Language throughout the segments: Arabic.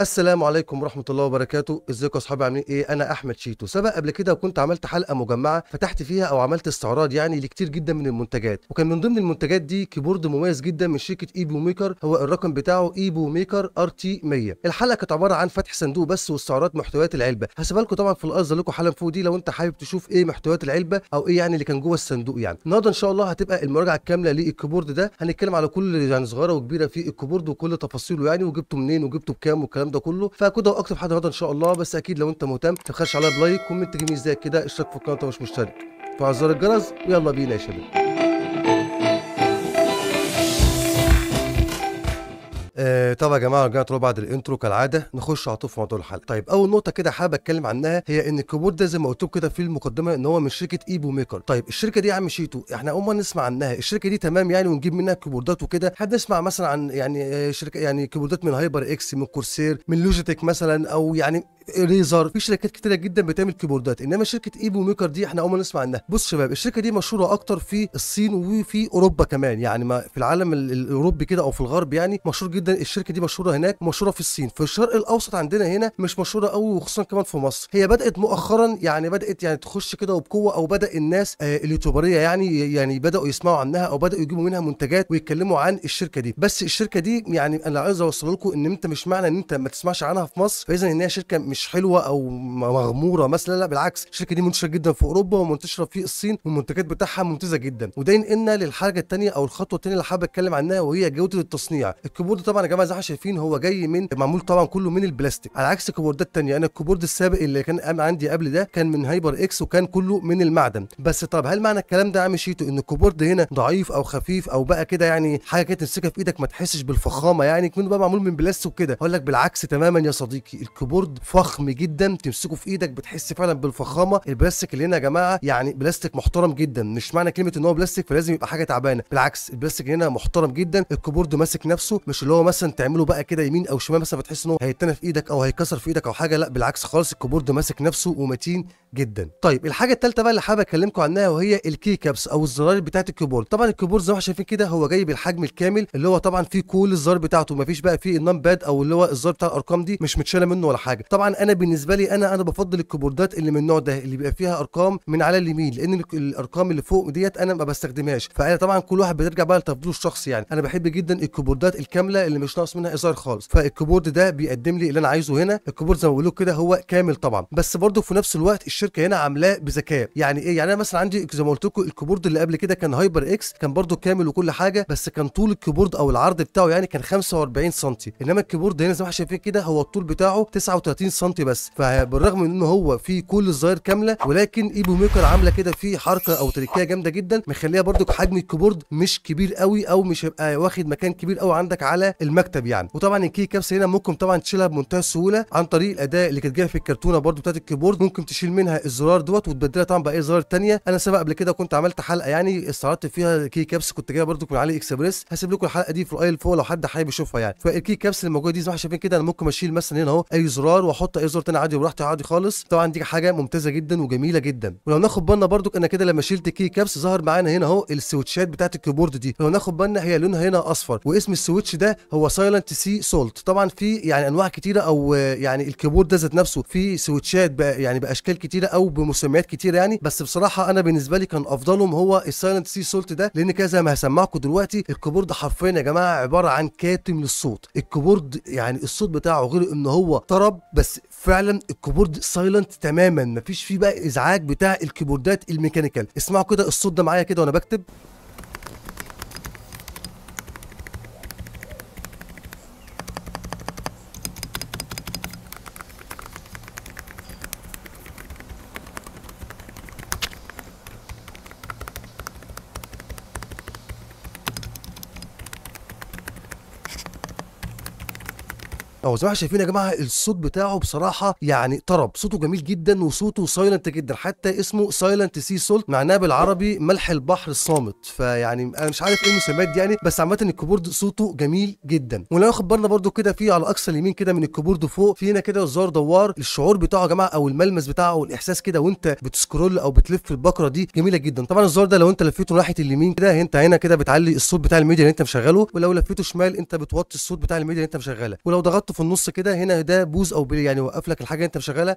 السلام عليكم ورحمه الله وبركاته ازيكم يا اصحابي عاملين ايه انا احمد شيتو سبق قبل كده وكنت عملت حلقه مجمعه فتحت فيها او عملت استعراض يعني لكتير جدا من المنتجات وكان من ضمن المنتجات دي كيبورد مميز جدا من شركه ايبو ميكر هو الرقم بتاعه ايبو ميكر ار تي 100 الحلقه كانت عباره عن فتح صندوق بس واستعراض محتويات العلبه هسيبها لكم طبعا في الارض لكم حالا فوق دي لو انت حابب تشوف ايه محتويات العلبه او ايه يعني اللي كان جوه الصندوق يعني النهارده ان شاء الله هتبقى المراجعه الكامله للكيبورد ده هنتكلم على كل يعني صغيره وكبيره في الكيبورد وكل تفاصيله يعني وجبته منين وجبته بكام والكلام والكلام ده كله فكده اكتر حد حلقه ان شاء الله بس اكيد لو انت مهتم ما على بلايك كومنت جميل زي كده اشترك في القناه لو مش مشترك فعل الجرس ويلا بينا يا شباب آه يا جماعه رجعنا تقولوا بعد الانترو كالعاده نخش على طول في موضوع الحلقه طيب اول نقطه كده حابب اتكلم عنها هي ان الكيبورد ده زي ما قلت كده في المقدمه ان هو من شركه ايبو ميكر طيب الشركه دي يا عم شيتو احنا اول ما نسمع عنها الشركه دي تمام يعني ونجيب منها كيبوردات وكده هنسمع مثلا عن يعني آه، شركه يعني كيبوردات من هايبر اكس من كورسير من لوجيتك مثلا او يعني ريزر في شركات كتيره جدا بتعمل كيبوردات انما شركه ايبو ميكر دي احنا اول ما نسمع عنها بص شباب الشركه دي مشهوره اكتر في الصين وفي اوروبا كمان يعني ما في العالم الاوروبي كده او في الغرب يعني مشهور جدا جدا الشركه دي مشهوره هناك مشهوره في الصين في الشرق الاوسط عندنا هنا مش مشهوره قوي وخصوصا كمان في مصر هي بدات مؤخرا يعني بدات يعني تخش كده وبقوه او بدا الناس آه اليوتيوبريه يعني يعني بداوا يسمعوا عنها او بداوا يجيبوا منها منتجات ويتكلموا عن الشركه دي بس الشركه دي يعني انا عايز اوصل لكم ان انت مش معنى ان انت ما تسمعش عنها في مصر فاذا ان هي شركه مش حلوه او مغموره مثلا لا بالعكس الشركه دي منتشره جدا في اوروبا ومنتشره في الصين والمنتجات بتاعها ممتازه جدا وده ينقلنا للحاجه الثانيه او الخطوه الثانيه اللي حابب اتكلم عنها وهي جوده التصنيع الكيبورد طبعا طبعا يا جماعه زي ما شايفين هو جاي من معمول طبعا كله من البلاستيك على عكس الكيبوردات الثانيه انا الكيبورد السابق اللي كان عندي قبل ده كان من هايبر اكس وكان كله من المعدن بس طب هل معنى الكلام ده يا عم شيتو ان الكيبورد هنا ضعيف او خفيف او بقى كده يعني حاجه كده تمسكها في ايدك ما تحسش بالفخامه يعني كمان بقى معمول من بلاستيك وكده اقول لك بالعكس تماما يا صديقي الكيبورد فخم جدا تمسكه في ايدك بتحس فعلا بالفخامه البلاستيك اللي هنا يا جماعه يعني بلاستيك محترم جدا مش معنى كلمه ان هو بلاستيك فلازم يبقى حاجه تعبانه بالعكس البلاستيك هنا محترم جدا الكيبورد ماسك نفسه مش اللي هو مثلا تعمله بقى كده يمين او شمال مثلا بتحس انه هيتنى في ايدك او هيكسر في ايدك او حاجه لا بالعكس خالص الكيبورد ماسك نفسه ومتين جدا طيب الحاجه الثالثه بقى اللي حابب اكلمكم عنها وهي الكي كابس او الزراير بتاعه الكيبورد طبعا الكيبورد زي ما احنا شايفين كده هو جاي بالحجم الكامل اللي هو طبعا فيه كل الزرار بتاعته مفيش بقى فيه النام باد او اللي هو الزرار بتاع الارقام دي مش متشاله منه ولا حاجه طبعا انا بالنسبه لي انا انا بفضل الكيبوردات اللي من النوع ده اللي بيبقى فيها ارقام من على اليمين لان الارقام اللي فوق ديت انا ما بستخدمهاش فانا طبعا كل واحد بيرجع بقى لتفضيله الشخصي يعني انا بحب جدا الكيبوردات الكامله اللي مش ناقص منها ازار خالص فالكيبورد ده بيقدم لي اللي انا عايزه هنا الكيبورد زي ما بقولوا كده هو كامل طبعا بس برده في نفس الوقت الشركه هنا عاملاه بذكاء يعني ايه يعني انا مثلا عندي زي ما قلت لكم الكيبورد اللي قبل كده كان هايبر اكس كان برده كامل وكل حاجه بس كان طول الكيبورد او العرض بتاعه يعني كان 45 سم انما الكيبورد هنا زي ما احنا شايفين كده هو الطول بتاعه 39 سم بس فبالرغم ان هو فيه كل الظاهر كامله ولكن ايبو ميكر عامله كده فيه حركه او تركيه جامده جدا مخليها برده حجم الكيبورد مش كبير قوي او مش هيبقى واخد مكان كبير قوي عندك على المكتب يعني وطبعا الكي كابس هنا ممكن طبعا تشيلها بمنتهى السهوله عن طريق الاداه اللي كانت جايه في الكرتونه برده بتاعت الكيبورد ممكن تشيل منها الزرار دوت وتبدلها طبعا باي زرار ثانيه انا سبق قبل كده كنت عملت حلقه يعني استعرضت فيها كي كابس كنت جايبها برده من علي اكسبريس هسيب لكم الحلقه دي في الاي فوق لو حد حابب يشوفها يعني فالكي كابس اللي موجوده دي زي ما شايفين كده انا ممكن اشيل مثلا هنا اهو اي زرار واحط اي زرار ثاني عادي براحتي عادي خالص طبعا دي حاجه ممتازه جدا وجميله جدا ولو ناخد بالنا برده انا كده لما شيلت كي كابس ظهر معانا هنا اهو السويتشات بتاعت الكيبورد دي لو ناخد بالنا هي لونها هنا اصفر واسم السويتش ده هو سايلنت سي سولت طبعا في يعني انواع كتيره او يعني الكيبورد ده ذات نفسه في سويتشات بقى يعني باشكال كتيره او بمسميات كتيره يعني بس بصراحه انا بالنسبه لي كان افضلهم هو السايلنت سي سولت ده لان كده زي ما هسمعكم دلوقتي الكيبورد حرفيا يا جماعه عباره عن كاتم للصوت الكيبورد يعني الصوت بتاعه غير ان هو طرب بس فعلا الكيبورد سايلنت تماما مفيش فيه بقى ازعاج بتاع الكيبوردات الميكانيكال اسمعوا كده الصوت ده معايا كده وانا بكتب هو زي ما احنا شايفين يا جماعه الصوت بتاعه بصراحه يعني طرب صوته جميل جدا وصوته سايلنت جدا حتى اسمه سايلنت سي سولت معناه بالعربي ملح البحر الصامت فيعني انا مش عارف ايه المسميات دي يعني بس عامه الكيبورد صوته جميل جدا ولو ناخد بالنا برده كده في على اقصى اليمين كده من الكيبورد فوق في هنا كده زرار دوار الشعور بتاعه يا جماعه او الملمس بتاعه والاحساس كده وانت بتسكرول او بتلف البكره دي جميله جدا طبعا الزرار ده لو انت لفيته ناحيه اليمين كده انت هنا كده بتعلي الصوت بتاع الميديا اللي انت مشغله ولو لفيته شمال انت بتوطي الصوت بتاع الميديا اللي انت مشغله ولو ضغطت في النص كده هنا ده بوز او يعني وقف لك الحاجه اللي انت مشغلها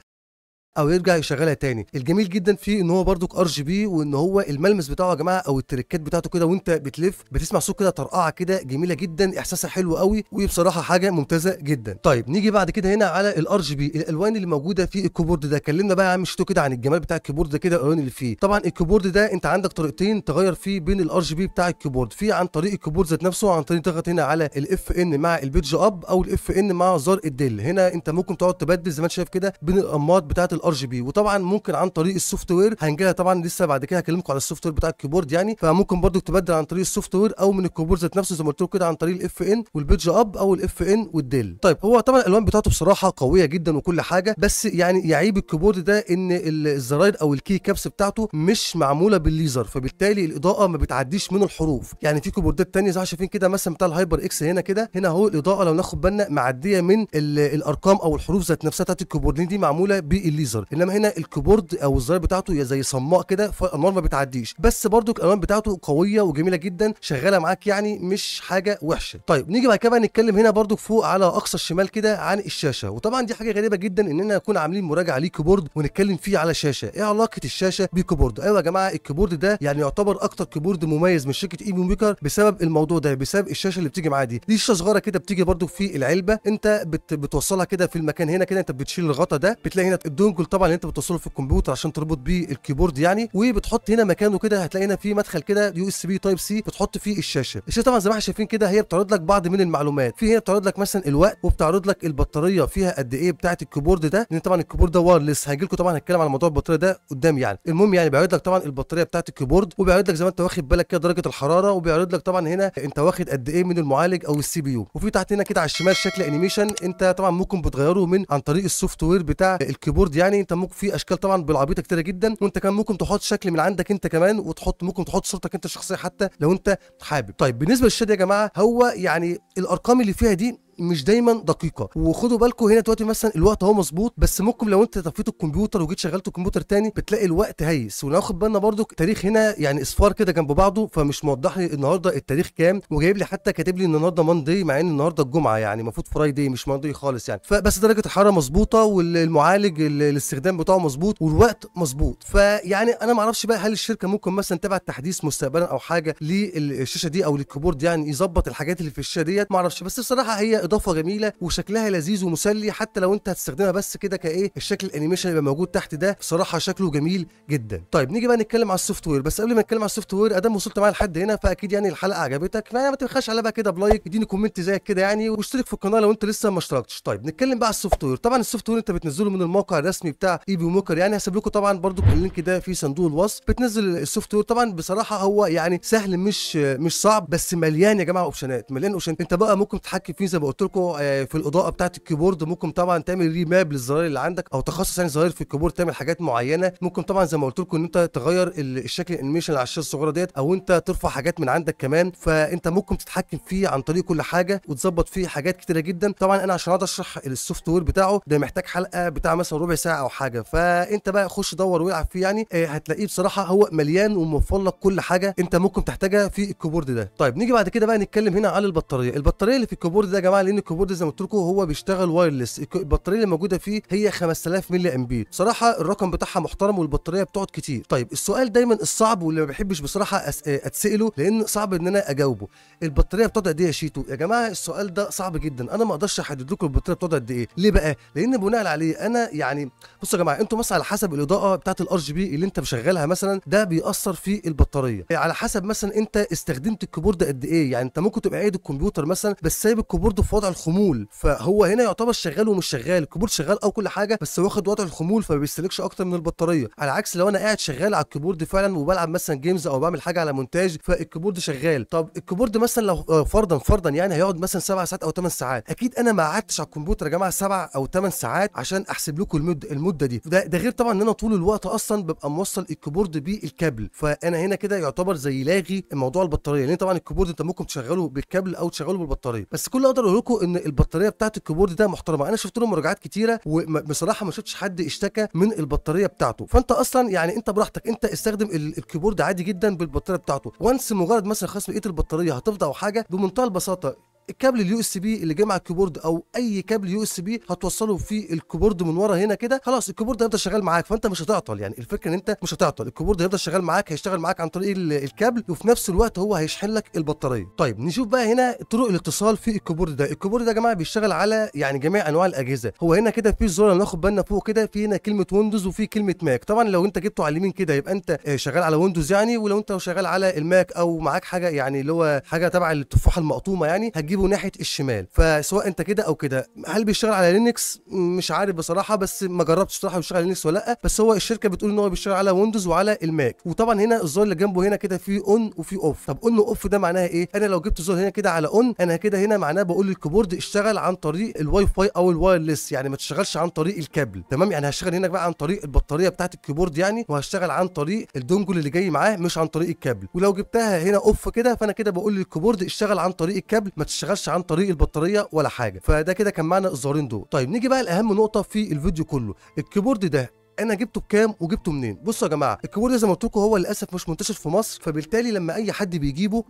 او يرجع يشغلها تاني الجميل جدا فيه ان هو برضك ار جي بي وان هو الملمس بتاعه يا جماعه او التريكات بتاعته كده وانت بتلف بتسمع صوت كده طرقعه كده جميله جدا احساسها حلو قوي وبصراحه حاجه ممتازه جدا طيب نيجي بعد كده هنا على الار جي بي الالوان اللي موجوده في الكيبورد ده كلمنا بقى يا عم شتو كده عن الجمال بتاع الكيبورد ده كده الالوان اللي فيه طبعا الكيبورد ده انت عندك طريقتين تغير فيه بين الار جي بي بتاع الكيبورد في عن طريق الكيبورد ذات نفسه عن طريق تضغط هنا على الاف ان مع البيج اب او الاف ان مع زر الدل هنا انت ممكن تقعد تبدل زي ما انت شايف كده بين الانماط بتاعه الار جي بي وطبعا ممكن عن طريق السوفت وير هنجي لها طبعا لسه بعد كده هكلمكم على السوفت وير بتاع الكيبورد يعني فممكن برضو تبدل عن طريق السوفت وير او من الكيبورد ذات نفسه زي ما قلت لكم كده عن طريق الاف ان والبيدج اب او الاف ان والديل طيب هو طبعا الالوان بتاعته بصراحه قويه جدا وكل حاجه بس يعني يعيب الكيبورد ده ان الزراير او الكي كابس بتاعته مش معموله بالليزر فبالتالي الاضاءه ما بتعديش من الحروف يعني في كيبوردات ثانيه زي ما شايفين كده مثلا بتاع الهايبر اكس هنا كده هنا اهو الاضاءه لو ناخد بالنا معديه من الارقام او الحروف ذات نفسها بتاعت الكيبورد دي معموله بالليزر الليزر انما هنا الكيبورد او الزراير بتاعته زي صماء كده فالانوار ما بتعديش بس برضو الالوان بتاعته قويه وجميله جدا شغاله معاك يعني مش حاجه وحشه طيب نيجي بعد كده بقى نتكلم هنا برضو فوق على اقصى الشمال كده عن الشاشه وطبعا دي حاجه غريبه جدا اننا نكون عاملين مراجعه لكيبورد ونتكلم فيه على شاشه ايه علاقه الشاشه بالكيبورد ايوه يا جماعه الكيبورد ده يعني يعتبر اكتر كيبورد مميز من شركه ايبو ميكر بسبب الموضوع ده بسبب الشاشه اللي بتيجي معاه دي دي شاشه صغيره كده بتيجي برضو في العلبه انت بت... بتوصلها كده في المكان هنا كده انت بتشيل الغطا ده بتلاقي هنا الدونج جوجل طبعا اللي انت بتوصله في الكمبيوتر عشان تربط بيه الكيبورد يعني وبتحط هنا مكانه كده هتلاقي هنا في مدخل كده يو اس بي تايب سي بتحط فيه الشاشه الشاشه طبعا زي ما احنا شايفين كده هي بتعرض لك بعض من المعلومات في هنا بتعرض لك مثلا الوقت وبتعرض لك البطاريه فيها قد ايه بتاعه الكيبورد ده لان طبعا الكيبورد ده وايرلس هنجي لكم طبعا هنتكلم على موضوع البطاريه ده قدام يعني المهم يعني بيعرض لك طبعا البطاريه بتاعه الكيبورد وبيعرض لك زي ما انت واخد بالك كده درجه الحراره وبيعرض لك طبعا هنا انت واخد قد ايه من المعالج او السي بي يو وفي تحت هنا كده على الشمال شكل انيميشن انت طبعا ممكن بتغيره من عن طريق السوفت وير بتاع الكيبورد يعني يعني انت ممكن في اشكال طبعا بالعبيطه كتيره جدا وانت كمان ممكن تحط شكل من عندك انت كمان وتحط ممكن تحط صورتك انت الشخصيه حتى لو انت حابب طيب بالنسبه للشادي يا جماعه هو يعني الارقام اللي فيها دي مش دايما دقيقه وخدوا بالكم هنا دلوقتي مثلا الوقت اهو مظبوط بس ممكن لو انت طفيت الكمبيوتر وجيت شغلت الكمبيوتر تاني بتلاقي الوقت هيس وناخد بالنا برضو التاريخ هنا يعني اصفار كده جنب بعضه فمش موضح لي النهارده التاريخ كام وجايب لي حتى كاتب لي ان النهارده ماندي مع ان النهارده الجمعه يعني المفروض فرايدي مش ماندي خالص يعني فبس درجه الحراره مظبوطه والمعالج الاستخدام بتاعه مظبوط والوقت مظبوط فيعني انا ما اعرفش بقى هل الشركه ممكن مثلا تبعت تحديث مستقبلا او حاجه للشاشه دي او للكيبورد يعني يظبط الحاجات اللي في الشاشه ديت ما اعرفش بس بصراحه هي اضافه جميله وشكلها لذيذ ومسلي حتى لو انت هتستخدمها بس كده كايه الشكل الانيميشن اللي موجود تحت ده بصراحه شكله جميل جدا طيب نيجي بقى نتكلم على السوفت وير بس قبل ما نتكلم على السوفت وير ادام وصلت معايا لحد هنا فاكيد يعني الحلقه عجبتك فانا ما تبخلش عليها بقى كده بلايك اديني كومنت زيك كده يعني واشترك في القناه لو انت لسه ما اشتركتش طيب نتكلم بقى على السوفت وير طبعا السوفت وير انت بتنزله من الموقع الرسمي بتاع اي بي موكر يعني هسيب لكم طبعا برضو اللينك ده في صندوق الوصف بتنزل السوفت وير طبعا بصراحه هو يعني سهل مش مش صعب بس مليان يا جماعه اوبشنات مليان اوبشن انت بقى ممكن تتحكم فيه زي ما قلت قلت لكم آه، في الاضاءه بتاعه الكيبورد ممكن طبعا تعمل ريماب للزراير اللي عندك او تخصص يعني زراير في الكيبورد تعمل حاجات معينه ممكن طبعا زي ما قلت لكم ان انت تغير الشكل الانيميشن على الشاشه الصغيره ديت او انت ترفع حاجات من عندك كمان فانت ممكن تتحكم فيه عن طريق كل حاجه وتظبط فيه حاجات كتيره جدا طبعا انا عشان اقدر اشرح السوفت وير بتاعه ده محتاج حلقه بتاع مثلا ربع ساعه او حاجه فانت بقى خش دور والعب فيه يعني آه، هتلاقيه بصراحه هو مليان وموفر لك كل حاجه انت ممكن تحتاجها في الكيبورد ده طيب نيجي بعد كده بقى نتكلم هنا على البطاريه البطاريه اللي في الكيبورد ده يا جماعه لان الكيبورد زي ما قلت لكم هو بيشتغل وايرلس البطاريه اللي موجوده فيه هي 5000 ملي امبير صراحه الرقم بتاعها محترم والبطاريه بتقعد كتير طيب السؤال دايما الصعب واللي ما بحبش بصراحه أس... آه، اتساله لان صعب ان انا اجاوبه البطاريه بتقعد قد ايه يا شيتو يا جماعه السؤال ده صعب جدا انا ما اقدرش احدد لكم البطاريه بتقعد قد ايه ليه بقى لان بناء عليه انا يعني بصوا يا جماعه انتوا مثلا على حسب الاضاءه بتاعه الار جي بي اللي انت مشغلها مثلا ده بيأثر في البطاريه على حسب مثلا انت استخدمت الكيبورد قد ايه يعني انت ممكن تبقى قاعد الكمبيوتر مثلا بس سايب الكيبورد في وضع الخمول فهو هنا يعتبر شغال ومش شغال الكيبورد شغال او كل حاجه بس واخد وضع الخمول فما بيستهلكش اكتر من البطاريه على عكس لو انا قاعد شغال على الكيبورد فعلا وبلعب مثلا جيمز او بعمل حاجه على مونتاج فالكيبورد شغال طب الكيبورد مثلا لو آه، فرضا فرضا يعني هيقعد مثلا 7 ساعات او 8 ساعات اكيد انا ما قعدتش على الكمبيوتر يا جماعه 7 او 8 ساعات عشان احسب لكم المده المده دي ده, ده غير طبعا ان انا طول الوقت اصلا ببقى موصل الكيبورد بالكابل فانا هنا كده يعتبر زي لاغي موضوع البطاريه لان طبعا الكيبورد انت ممكن تشغله بالكابل او تشغله بالبطاريه بس كل اقدر لكم ان البطاريه بتاعت الكيبورد ده محترمه انا شفت له مراجعات كتيره وبصراحه ما شفتش حد اشتكى من البطاريه بتاعته فانت اصلا يعني انت براحتك انت استخدم الكيبورد عادي جدا بالبطاريه بتاعته وانس مجرد مثلا خصم لقيت البطاريه هتفضى او حاجه بمنتهى البساطه الكابل اليو اس بي اللي جاي مع الكيبورد او اي كابل يو اس بي هتوصله في الكيبورد من ورا هنا كده خلاص الكيبورد هيفضل شغال معاك فانت مش هتعطل يعني الفكره ان انت مش هتعطل الكيبورد هيفضل شغال معاك هيشتغل معاك عن طريق الكابل وفي نفس الوقت هو هيشحن لك البطاريه طيب نشوف بقى هنا طرق الاتصال في الكيبورد ده الكيبورد ده يا جماعه بيشتغل على يعني جميع انواع الاجهزه هو هنا كده في زرار ناخد بالنا فوق كده في هنا كلمه ويندوز وفي كلمه ماك طبعا لو انت جبته على اليمين كده يبقى انت آه، شغال على ويندوز يعني ولو انت شغال على الماك او معاك حاجه يعني اللي هو حاجه تبع التفاحه المقطومه يعني هتجيب بتتجهوا ناحيه الشمال فسواء انت كده او كده هل بيشتغل على لينكس مش عارف بصراحه بس ما جربتش بصراحه بيشتغل على لينكس ولا لا بس هو الشركه بتقول ان هو بيشتغل على ويندوز وعلى الماك وطبعا هنا الزر اللي جنبه هنا كده فيه اون وفيه اوف طب اون واوف ده معناها ايه انا لو جبت الزر هنا كده على اون انا كده هنا معناه بقول للكيبورد اشتغل عن طريق الواي فاي او الوايرلس يعني ما تشتغلش عن طريق الكابل تمام يعني هشتغل هنا بقى عن طريق البطاريه بتاعه الكيبورد يعني وهشتغل عن طريق الدونجل اللي جاي معاه مش عن طريق الكابل ولو جبتها هنا اوف كده فانا كده بقول للكيبورد اشتغل عن طريق الكابل ما بتشتغلش عن طريق البطاريه ولا حاجه فده كده كان معنى الزرارين دول طيب نيجي بقى لاهم نقطه في الفيديو كله الكيبورد ده انا جبته بكام وجبته منين بصوا يا جماعه الكيبورد زي ما قلت لكم هو للاسف مش منتشر في مصر فبالتالي لما اي حد بيجيبه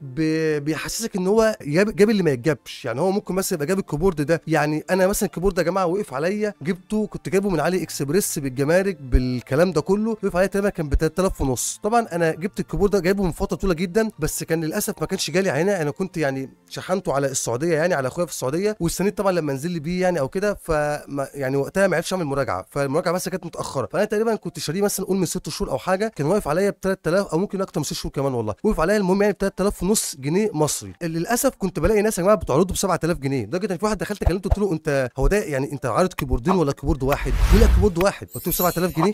بيحسسك ان هو جاب اللي ما يتجابش يعني هو ممكن مثلا يبقى جاب الكيبورد ده يعني انا مثلا الكيبورد ده يا جماعه وقف عليا جبته كنت جايبه من علي اكسبريس بالجمارك بالكلام ده كله وقف عليا تقريبا كان ب 3000 ونص طبعا انا جبت الكيبورد ده جايبه من فتره طويله جدا بس كان للاسف ما كانش جالي هنا انا كنت يعني شحنته على السعوديه يعني على اخويا في السعوديه واستنيت طبعا لما نزل لي بيه يعني او كده ف يعني وقتها ما عرفش اعمل مراجعه فالمراجعه بس كانت متاخره انا تقريبا كنت شاريه مثلا قول من ست شهور او حاجه كان واقف عليا ب 3000 او ممكن اكتر من ست شهور كمان والله واقف عليا المهم يعني ب 3000 ونص جنيه مصري للاسف كنت بلاقي ناس يا جماعه بتعرضه ب 7000 جنيه لدرجه ان في واحد دخلت كلمته قلت له انت هو ده يعني انت عارض كيبوردين ولا كيبورد واحد؟ يقول لك كيبورد واحد قلت له 7000 جنيه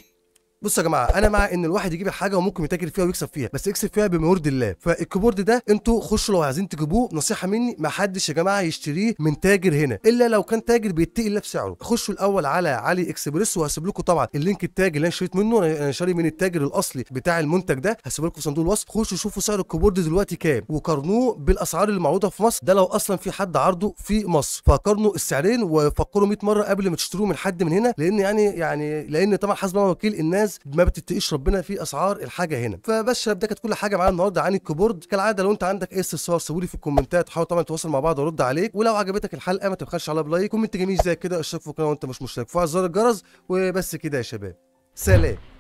بصوا يا جماعه انا مع ان الواحد يجيب الحاجه وممكن يتاجر فيها ويكسب فيها بس يكسب فيها بمورد الله فالكيبورد ده انتوا خشوا لو عايزين تجيبوه نصيحه مني ما حدش يا جماعه يشتريه من تاجر هنا الا لو كان تاجر بيتقي الله في سعره خشوا الاول على علي اكسبريس وهسيب لكم طبعا اللينك التاجر اللي انا شريت منه انا شاري من التاجر الاصلي بتاع المنتج ده هسيب لكم في صندوق الوصف خشوا شوفوا سعر الكيبورد دلوقتي كام وقارنوه بالاسعار اللي معروضه في مصر ده لو اصلا في حد عرضه في مصر فقارنوا السعرين وفكروا 100 مره قبل ما تشتروه من حد من هنا لان يعني يعني لان طبعا حسب ما وكيل الناس جهاز ما بتتقيش ربنا فيه اسعار الحاجه هنا فبشرب ده كانت كل حاجه معانا النهارده عن الكيبورد كالعاده لو انت عندك اي استفسار سيبولي في الكومنتات حاول طبعا تواصل مع بعض وارد عليك ولو عجبتك الحلقه ما تبخلش على بلايك كومنت جميل زي كده اشترك في القناه وانت مش مشترك فعل زر الجرس وبس كده يا شباب سلام